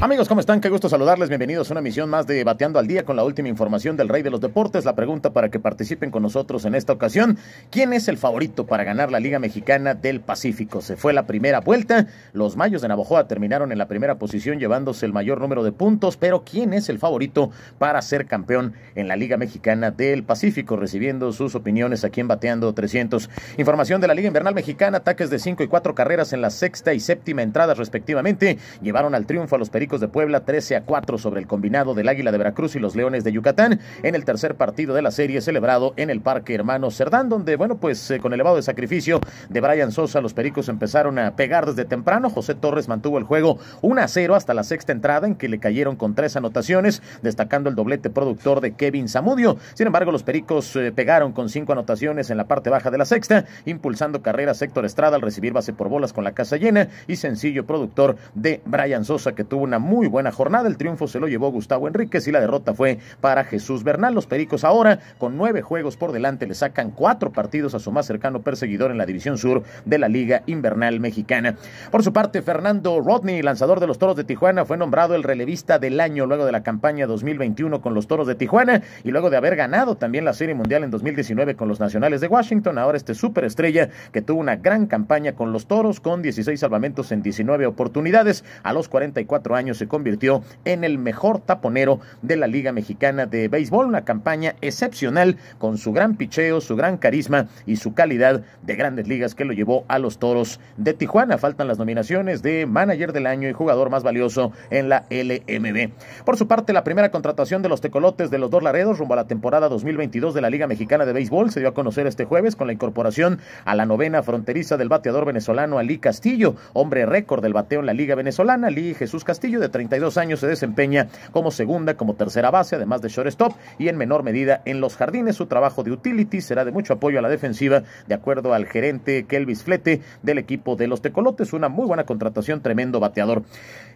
Amigos, ¿cómo están? Qué gusto saludarles. Bienvenidos a una misión más de Bateando al Día con la última información del Rey de los Deportes. La pregunta para que participen con nosotros en esta ocasión. ¿Quién es el favorito para ganar la Liga Mexicana del Pacífico? Se fue la primera vuelta. Los Mayos de Navojoa terminaron en la primera posición llevándose el mayor número de puntos, pero ¿quién es el favorito para ser campeón en la Liga Mexicana del Pacífico? Recibiendo sus opiniones aquí en Bateando 300. Información de la Liga Invernal Mexicana. Ataques de 5 y 4 carreras en la sexta y séptima entradas respectivamente. Llevaron al triunfo a los Pericos Pericos de Puebla 13 a 4 sobre el combinado del Águila de Veracruz y los Leones de Yucatán en el tercer partido de la serie celebrado en el Parque Hermano Cerdán, donde, bueno, pues eh, con elevado de sacrificio de Brian Sosa, los Pericos empezaron a pegar desde temprano. José Torres mantuvo el juego 1 a 0 hasta la sexta entrada en que le cayeron con tres anotaciones, destacando el doblete productor de Kevin Zamudio. Sin embargo, los Pericos eh, pegaron con cinco anotaciones en la parte baja de la sexta, impulsando carrera sector Estrada al recibir base por bolas con la casa llena y sencillo productor de Brian Sosa que tuvo una muy buena jornada. El triunfo se lo llevó Gustavo Enríquez y la derrota fue para Jesús Bernal. Los Pericos ahora, con nueve juegos por delante, le sacan cuatro partidos a su más cercano perseguidor en la División Sur de la Liga Invernal Mexicana. Por su parte, Fernando Rodney, lanzador de los Toros de Tijuana, fue nombrado el relevista del año luego de la campaña 2021 con los Toros de Tijuana y luego de haber ganado también la Serie Mundial en 2019 con los Nacionales de Washington. Ahora este superestrella que tuvo una gran campaña con los Toros con 16 salvamentos en 19 oportunidades a los 44 años se convirtió en el mejor taponero de la Liga Mexicana de Béisbol, una campaña excepcional con su gran picheo, su gran carisma y su calidad de grandes ligas que lo llevó a los Toros de Tijuana. Faltan las nominaciones de Manager del Año y Jugador Más Valioso en la LMB. Por su parte, la primera contratación de los tecolotes de los dos Laredos rumbo a la temporada 2022 de la Liga Mexicana de Béisbol se dio a conocer este jueves con la incorporación a la novena fronteriza del bateador venezolano Ali Castillo, hombre récord del bateo en la Liga Venezolana. Ali Jesús Castillo de 32 años se desempeña como segunda, como tercera base, además de shortstop y en menor medida en los jardines. Su trabajo de utility será de mucho apoyo a la defensiva, de acuerdo al gerente Kelvis Flete del equipo de los Tecolotes. Una muy buena contratación, tremendo bateador.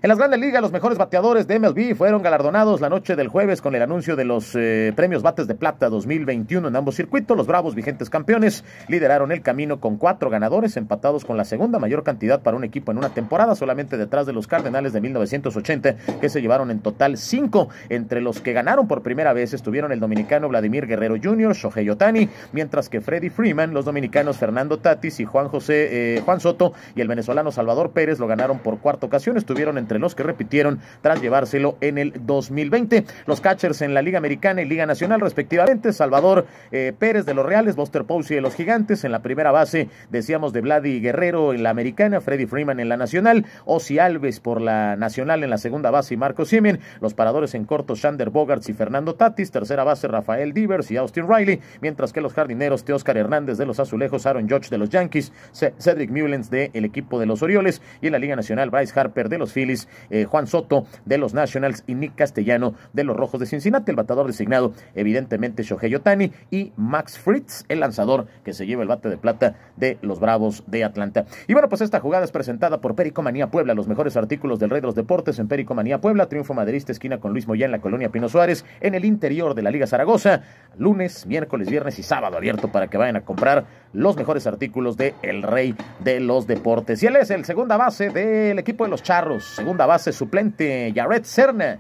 En las grandes ligas, los mejores bateadores de MLB fueron galardonados la noche del jueves con el anuncio de los eh, premios Bates de Plata 2021 en ambos circuitos. Los Bravos, vigentes campeones, lideraron el camino con cuatro ganadores, empatados con la segunda mayor cantidad para un equipo en una temporada, solamente detrás de los Cardenales de 1900. 80 que se llevaron en total cinco. Entre los que ganaron por primera vez estuvieron el dominicano Vladimir Guerrero Jr., Shohei Otani, mientras que Freddy Freeman, los dominicanos Fernando Tatis y Juan José eh, Juan Soto y el venezolano Salvador Pérez lo ganaron por cuarta ocasión. Estuvieron entre los que repitieron tras llevárselo en el 2020. Los catchers en la Liga Americana y Liga Nacional, respectivamente, Salvador eh, Pérez de los Reales, Buster Posey de los Gigantes. En la primera base, decíamos de Vladi Guerrero en la Americana, Freddy Freeman en la Nacional, Ozzy Alves por la Nacional en la segunda base y Marco Siemen, los paradores en corto Shander Bogarts y Fernando Tatis, tercera base Rafael Divers y Austin Riley, mientras que los jardineros Teóscar Hernández de los Azulejos, Aaron Judge de los Yankees, Cedric Mullens del el equipo de los Orioles y en la Liga Nacional Bryce Harper de los Phillies, eh, Juan Soto de los Nationals y Nick Castellano de los Rojos de Cincinnati, el batador designado evidentemente Shohei Otani y Max Fritz, el lanzador que se lleva el bate de plata de los Bravos de Atlanta. Y bueno, pues esta jugada es presentada por Perico Manía Puebla, los mejores artículos del rey de los deportes Deportes en Manía Puebla, triunfo maderista esquina con Luis Moya en la colonia Pino Suárez, en el interior de la Liga Zaragoza, lunes, miércoles, viernes y sábado abierto para que vayan a comprar los mejores artículos de El Rey de los Deportes. Y él es el segunda base del equipo de los Charros, segunda base suplente, Jared Cerna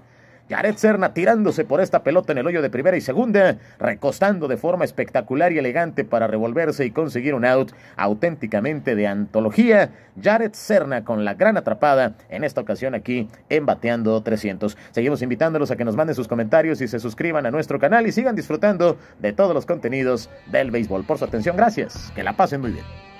Jared Serna tirándose por esta pelota en el hoyo de primera y segunda, recostando de forma espectacular y elegante para revolverse y conseguir un out auténticamente de antología. Jared Serna con la gran atrapada en esta ocasión aquí en Bateando 300. Seguimos invitándolos a que nos manden sus comentarios y se suscriban a nuestro canal y sigan disfrutando de todos los contenidos del béisbol. Por su atención, gracias. Que la pasen muy bien.